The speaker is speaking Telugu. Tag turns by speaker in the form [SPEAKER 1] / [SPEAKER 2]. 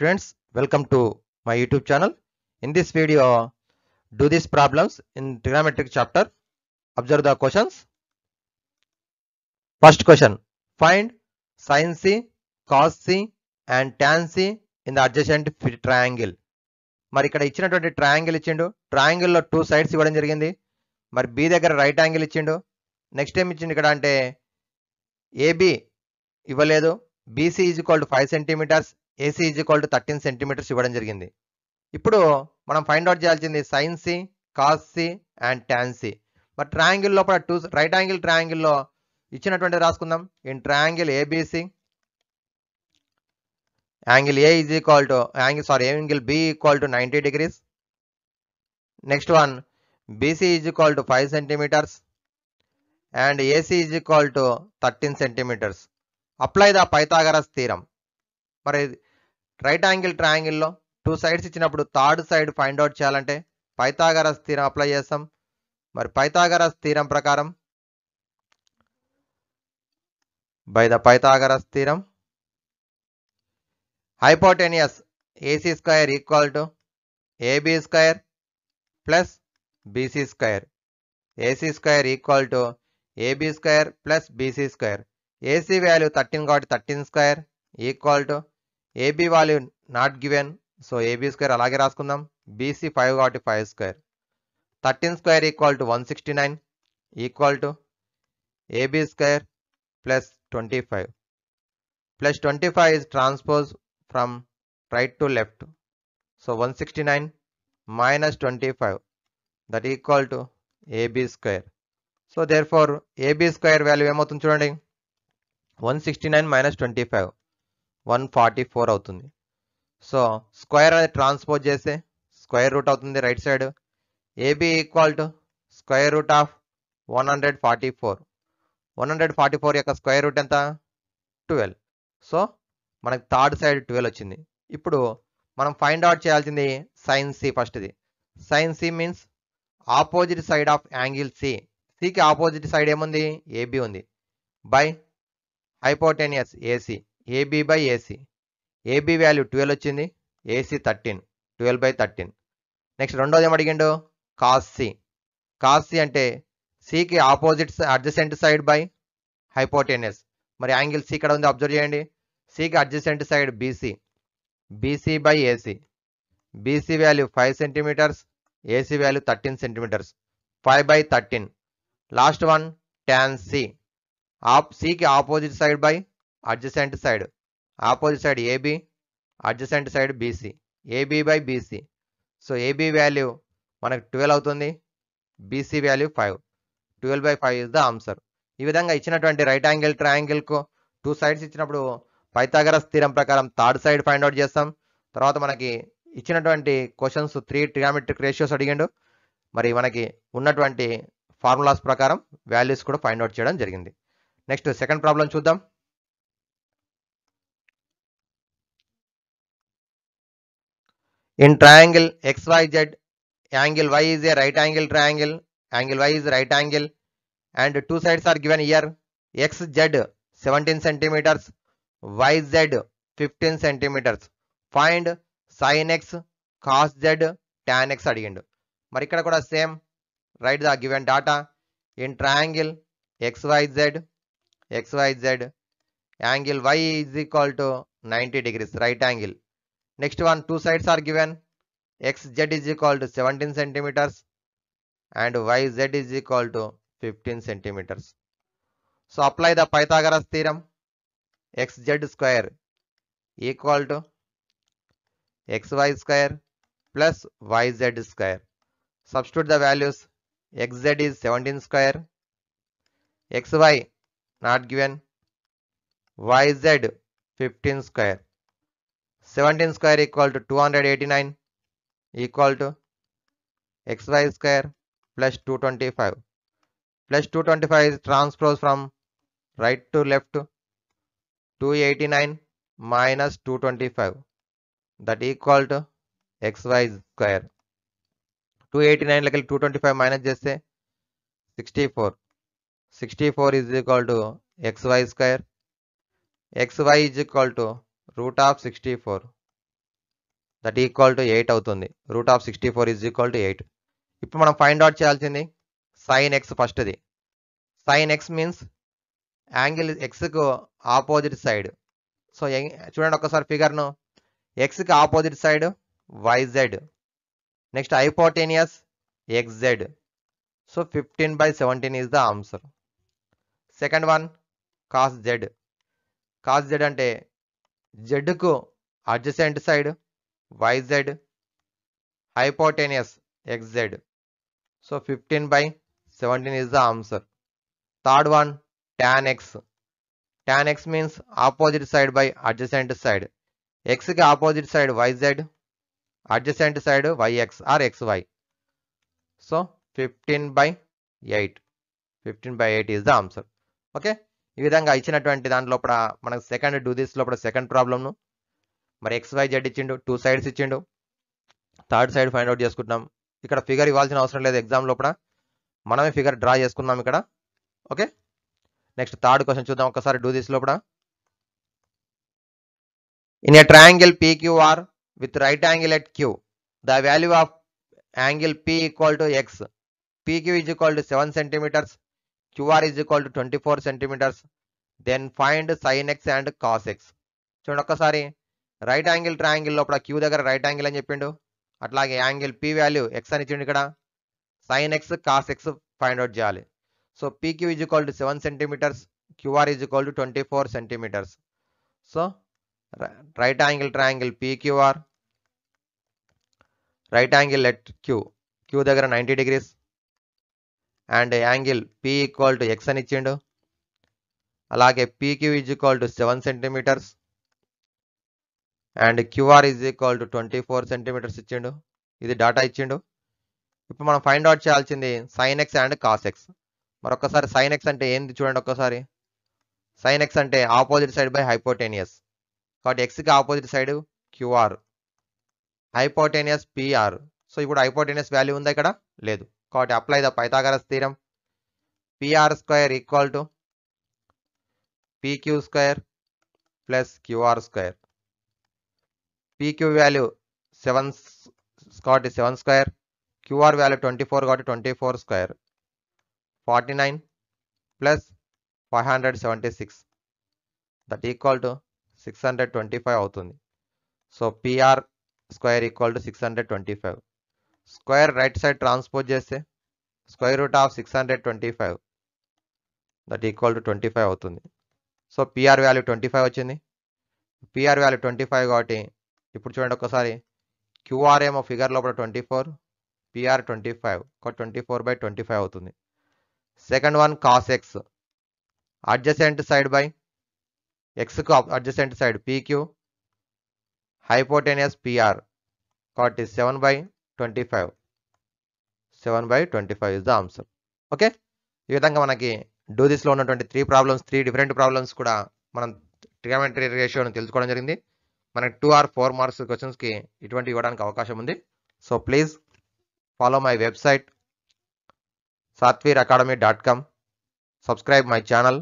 [SPEAKER 1] students welcome to my youtube channel in this video do these problems in trigonometric chapter observe the questions first question find sin c cos c and tan c in the adjacent triangle మరి ఇక్కడ ఇచ్చినటువంటి ట్రయాంగిల్ ఇచ్చిండు ట్రయాంగిల్లో టూ సైడ్స్ ఇవ్వడం జరిగింది మరి బి దగ్గర రైట్ యాంగిల్ ఇచ్చిండు నెక్స్ట్ ఏం ఇచ్చిండు ఇక్కడ అంటే ఏబి ఇవ్వలేదు BC is equal to five centimetres AC is equal to thirteen centimetres ఇవ్వడం జరిగింది ఇప్పుడు మనం ఫైండ్ అవుట్ చేయాల్సింది sine C cos C and tan C మరి ట్రయాంగిల్ లోపల టూ రైట్ యాంగిల్ ట్రయాంగిల్లో ఇచ్చినటువంటి రాసుకుందాం in triangle ABC angle A is equal to angle sorry angle B equal to ninety degrees next one BC is equal to five centimetres and AC is equal to thirteen centimetres apply the Pythagoras theorem మరి రైట్ యాంగిల్ ట్రయాంగిల్లో టూ సైడ్స్ ఇచ్చినప్పుడు థర్డ్ సైడ్ ఫైండ్ అవుట్ చేయాలంటే పైతాగరస్ స్థిరం అప్లై చేస్తాం మరి పైతాగరస్ స్థిరం ప్రకారం by the Pythagoras theorem hypotenuse AC square equal to AB square plus BC square AC square equal to AB square plus BC square AC value thirteen కాబట్టి thirteen square equal to AB value not given so AB square అలాగే రాసుకుందాం బీసీ ఫైవ్ కాబట్టి five square thirteen square equal to one sixty nine equal to AB square plus twenty five plus twenty five is transpose from right to left so one sixty nine minus twenty five that equal to AB square so therefore AB square value ఏమవుతుంది చూడండి one sixty nine minus twenty five one forty four అవుతుంది సో స్క్వేర్ అనేది ట్రాన్స్పోజ్ చేస్తే స్క్వేర్ రూట్ అవుతుంది right side AB equal to square root of one hundred forty four one hundred forty four యొక్క స్క్వేర్ రూట్ ఎంత ట్వెల్వ్ సో మనకు థర్డ్ సైడ్ ట్వెల్వ్ వచ్చింది ఇప్పుడు మనం ఫైండ్ అవుట్ చేయాల్సింది సైన్ సి ఫస్ట్ది sine C means opposite side of angle C సికి ఆపోజిట్ సైడ్ ఏముంది ఏబి ఉంది by hypotenuse AC AB by AC AB value twelve వచ్చింది AC thirteen twelve by thirteen next రెండోది ఏం అడిగిండు కాస్ సి అంటే సికి opposite adjacent side by hypotenuse మరి యాంగిల్ సి ఇక్కడ ఉంది అబ్జర్వ్ చేయండి సికి adjacent side BC BC by AC BC value five centimetres AC value thirteen centimetres five by thirteen last one tan C ఆప్ సికి opposite side by adjacent side opposite side AB adjacent side BC AB by BC so AB value మనకు ట్వెల్వ్ అవుతుంది BC value five twelve by five is the answer ఈ విధంగా ఇచ్చినటువంటి రైట్ యాంగిల్ ట్రయాంగిల్కు టూ సైడ్స్ ఇచ్చినప్పుడు పైతాగరస్ స్థిరం ప్రకారం థర్డ్ సైడ్ ఫైండ్ అవుట్ చేస్తాం తర్వాత మనకి ఇచ్చినటువంటి క్వశ్చన్స్ త్రీ ట్రిగామెట్రిక్ రేషియోస్ అడిగిండు మరి మనకి ఉన్నటువంటి ఫార్ములాస్ ప్రకారం వాల్యూస్ కూడా ఫైండ్ అవుట్ చేయడం జరిగింది నెక్స్ట్ సెకండ్ ప్రాబ్లం చూద్దాం In triangle XYZ, angle Y is a right angle triangle, angle Y is right angle and two sides are given here. XZ 17 cm YZ 15 cm Find sin x, cos z, tan x అడిగిండు మరి ఇక్కడ కూడా same right the given data in triangle xyz xyz angle y is equal to 90 degrees right angle Next one, two sides are given. XZ is equal to 17 centimeters and YZ is equal to 15 centimeters. So apply the Pythagoras theorem. XZ square equal to XY square plus YZ square. Substitute the values. XZ is 17 square. XY not given. YZ 15 square. 17 square equal to 289 equal to xy square plus 225 plus 225 is transpose from right to left 289 minus 225 that equal to xy square 289 like 225 minus say 64 64 is equal to xy square xy is equal to root of sixty four that equal to eight అవుతుంది root of sixty four is equal to eight ఇప్పుడు మనం ఫైండ్ అవుట్ చేయాల్సింది సైన్ ఎక్స్ ఫస్ట్ది సైన్ ఎక్స్ మీన్స్ యాంగిల్ ఎక్స్కు ఆపోజిట్ సైడ్ సో చూడండి ఒకసారి ఫిగర్ను ఎక్స్కి opposite side YZ next hypotenuse Z so fifteen by seventeen is the answer second one cos Z cos Z అంటే z को adjacent side yz hypotenuse xz so 15 by 17 is the answer third one tan x tan x means opposite side by adjacent side X x के opposite side yz adjacent side yx or xy so 15 by 8 15 by 8 is the answer okay ఈ విధంగా ఇచ్చినటువంటి దాని లోపల మనకు సెకండ్ డూ దిస్ లోపల సెకండ్ ప్రాబ్లమ్ను మరి ఎక్స్ వై జెడ్ ఇచ్చిండు టూ సైడ్స్ ఇచ్చిండు థర్డ్ సైడ్ ఫైండ్ అవుట్ చేసుకుంటున్నాం ఇక్కడ ఫిగర్ ఇవ్వాల్సిన అవసరం లేదు ఎగ్జామ్ లోపల మనమే ఫిగర్ డ్రా చేసుకుందాం ఇక్కడ ఓకే నెక్స్ట్ థర్డ్ క్వశ్చన్ చూద్దాం ఒకసారి డూ దిస్ లోపల in a triangle PQR with right angle at Q the value of angle P equal to x PQ is equal to seven centimetres QR is equal to 24 centimeters. Then find sin x and cos x. చూడండి ఒక్కసారి రైట్ యాంగిల్ ట్రయాంగిల్ లోపల క్యూ దగ్గర రైట్ యాంగిల్ అని చెప్పిండు అట్లాగే యాంగిల్ పి వాల్యూ ఎక్స్ అని ఇచ్చిండు ఇక్కడ sine x cos x find out చేయాలి so PQ is equal to seven centimetres QR is equal to twenty four centimetres so right angle triangle PQR right angle let Q Q దగ్గర ninety degrees and angle P equal to x అని ఇచ్చిండు అలాగే PQ is equal to seven centimetres and QR is equal to twenty four centimetres ఇచ్చిండు ఇది డాటా ఇచ్చిండు ఇప్పుడు మనం ఫైండ్ అవుట్ చేయాల్సింది sine x and cos x మరొకసారి సైన్ ఎక్స్ అంటే ఏంది చూడండి ఒక్కసారి సైన్ ఎక్స్ అంటే ఆపోజిట్ సైడ్ బై హైపోటేనియస్ కాబట్టి ఎక్స్కి opposite side QR hypotenuse PR so ఇప్పుడు హైపోటేనియస్ వాల్యూ ఉందా ఇక్కడ లేదు కాబట్టి apply the Pythagoras theorem PR square equal to PQ square plus QR square PQ value seven కాబట్టి seven square QR value twenty four కాబట్టి twenty four square forty nine plus five hundred seventy six that equal to six hundred twenty five అవుతుంది so PR square equal to six hundred twenty five square right side transpose చేస్తే square root of six hundred twenty five that equal to twenty five అవుతుంది so PR value twenty five వచ్చింది పిఆర్ వాల్యూ ట్వంటీ ఫైవ్ కాబట్టి ఇప్పుడు చూడండి ఒక్కసారి క్యూఆర్ఎం ఫిగర్ లోపల twenty four PR twenty five ఒక twenty four by twenty five అవుతుంది second one cos x adjacent side by ఎక్స్కు adjacent side PQ hypotenuse PR కాబట్టి seven by twenty seven by twenty five is the answer okay ఈ విధంగా మనకి డోదిస్లో ఉన్నటువంటి three problems three different problems కూడా మనం ట్రిగామెంటరీ రేషియోని తెలుసుకోవడం జరిగింది మనకి టూ ఆర్ ఫోర్ మార్క్స్ క్వశ్చన్స్కి ఇటువంటి ఇవ్వడానికి అవకాశం ఉంది so please follow my website Satveer academy dot com subscribe my channel